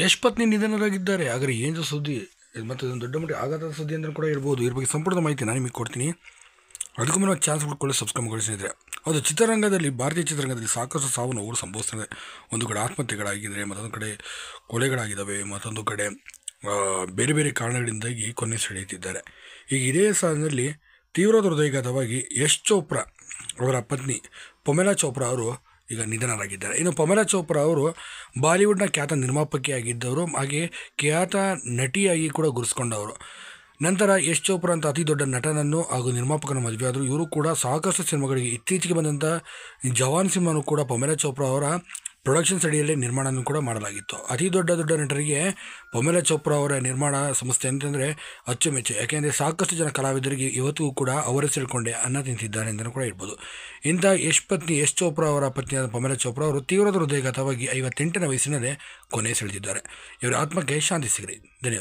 ಯಶ್ ಪತ್ನಿ ನಿಧನರಾಗಿದ್ದಾರೆ ಆದರೆ ಏನು ಸುದ್ದಿ ಮತ್ತು ಇದೊಂದು ದೊಡ್ಡ ಮಟ್ಟಿಗೆ ಆಘಾತದ ಸುದ್ದಿ ಅಂತ ಕೂಡ ಇರ್ಬೋದು ಇದ್ರ ಬಗ್ಗೆ ಸಂಪೂರ್ಣ ಮಾಹಿತಿ ನಾನು ನಿಮಗೆ ಕೊಡ್ತೀನಿ ಅದಕ್ಕೂ ಮುನ್ನ ಚಾನ್ಸ್ ಕೊಟ್ಕೊಳ್ಳಿ ಸಬ್ಸ್ಕ್ರೈಬ್ ಮಾಡಿಸಿದ್ರೆ ಅದು ಚಿತ್ರರಂಗದಲ್ಲಿ ಭಾರತೀಯ ಚಿತ್ರರಂಗದಲ್ಲಿ ಸಾಕಷ್ಟು ಸಾವು ನೋವು ಸಂಭವಿಸ್ತದೆ ಒಂದು ಕಡೆ ಆತ್ಮಹತ್ಯೆಗಳಾಗಿದ್ದರೆ ಮತ್ತೊಂದು ಕಡೆ ಕೊಲೆಗಳಾಗಿದ್ದಾವೆ ಮತ್ತೊಂದು ಕಡೆ ಬೇರೆ ಬೇರೆ ಕಾರಣಗಳಿಂದಾಗಿ ಕೊನೆ ಸೆಳೆಯುತ್ತಿದ್ದಾರೆ ಈಗ ಇದೇ ಸಾಲಿನಲ್ಲಿ ತೀವ್ರ ಹೃದಯಘಾತವಾಗಿ ಯಶ್ ಚೋಪ್ರಾ ಅವರ ಪತ್ನಿ ಪೊಮೆಲಾ ಚೋಪ್ರಾ ಅವರು ಈಗ ನಿಧನರಾಗಿದ್ದಾರೆ ಇನ್ನು ಪಮಲಾ ಚೋಪ್ರಾ ಅವರು ಬಾಲಿವುಡ್ನ ಖ್ಯಾತ ನಿರ್ಮಾಪಕಿಯಾಗಿದ್ದವರು ಹಾಗೆ ಖ್ಯಾತ ನಟಿಯಾಗಿ ಕೂಡ ಗುರುಸ್ಕೊಂಡವರು ನಂತರ ಯಶ್ ಚೋಪ್ರಾ ಅಂತ ಅತಿ ದೊಡ್ಡ ನಟನನ್ನು ಹಾಗೂ ನಿರ್ಮಾಪಕನ ಮದುವೆ ಆದರು ಇವರು ಕೂಡ ಸಾಕಷ್ಟು ಸಿನಿಮಾಗಳಿಗೆ ಇತ್ತೀಚೆಗೆ ಬಂದಂಥ ಜವಾನ್ ಸಿನಿಮಾನು ಕೂಡ ಪಮೇಲಾ ಚೋಪ್ರಾ ಅವರ ಪ್ರೊಡಕ್ಷನ್ಸ್ ಅಡಿಯಲ್ಲಿ ನಿರ್ಮಾಣವನ್ನು ಕೂಡ ಮಾಡಲಾಗಿತ್ತು ಅತಿ ದೊಡ್ಡ ದೊಡ್ಡ ನಟರಿಗೆ ಪೊಮೆಲ ಚೋಪ್ರಾ ಅವರ ನಿರ್ಮಾಣ ಸಂಸ್ಥೆ ಅಂತಂದರೆ ಅಚ್ಚುಮೆಚ್ಚು ಯಾಕೆಂದರೆ ಸಾಕಷ್ಟು ಜನ ಕಲಾವಿದರಿಗೆ ಇವತ್ತಿಗೂ ಕೂಡ ಅವರ ಸೇರಿಕೊಂಡೆ ಅನ್ನ ತಿಂತಿದ್ದಾರೆ ಅಂತಲೂ ಕೂಡ ಇರ್ಬೋದು ಇಂಥ ಯಶ್ ಪತ್ನಿ ಯಶ್ ಚೋಪ್ರಾ ಅವರ ಪತ್ನಿಯಾದ ಪೊಮೆಲ ಚೋಪ್ರಾ ಅವರು ತೀವ್ರದ ಹೃದಯಘಾತವಾಗಿ ಐವತ್ತೆಂಟನೇ ವಯಸ್ಸಿನಲ್ಲೇ ಕೊನೆ ಸೆಳೆದಿದ್ದಾರೆ ಇವರ ಆತ್ಮಕ್ಕೆ ಶಾಂತಿ ಸಿಗಲಿ ಧನ್ಯವಾದ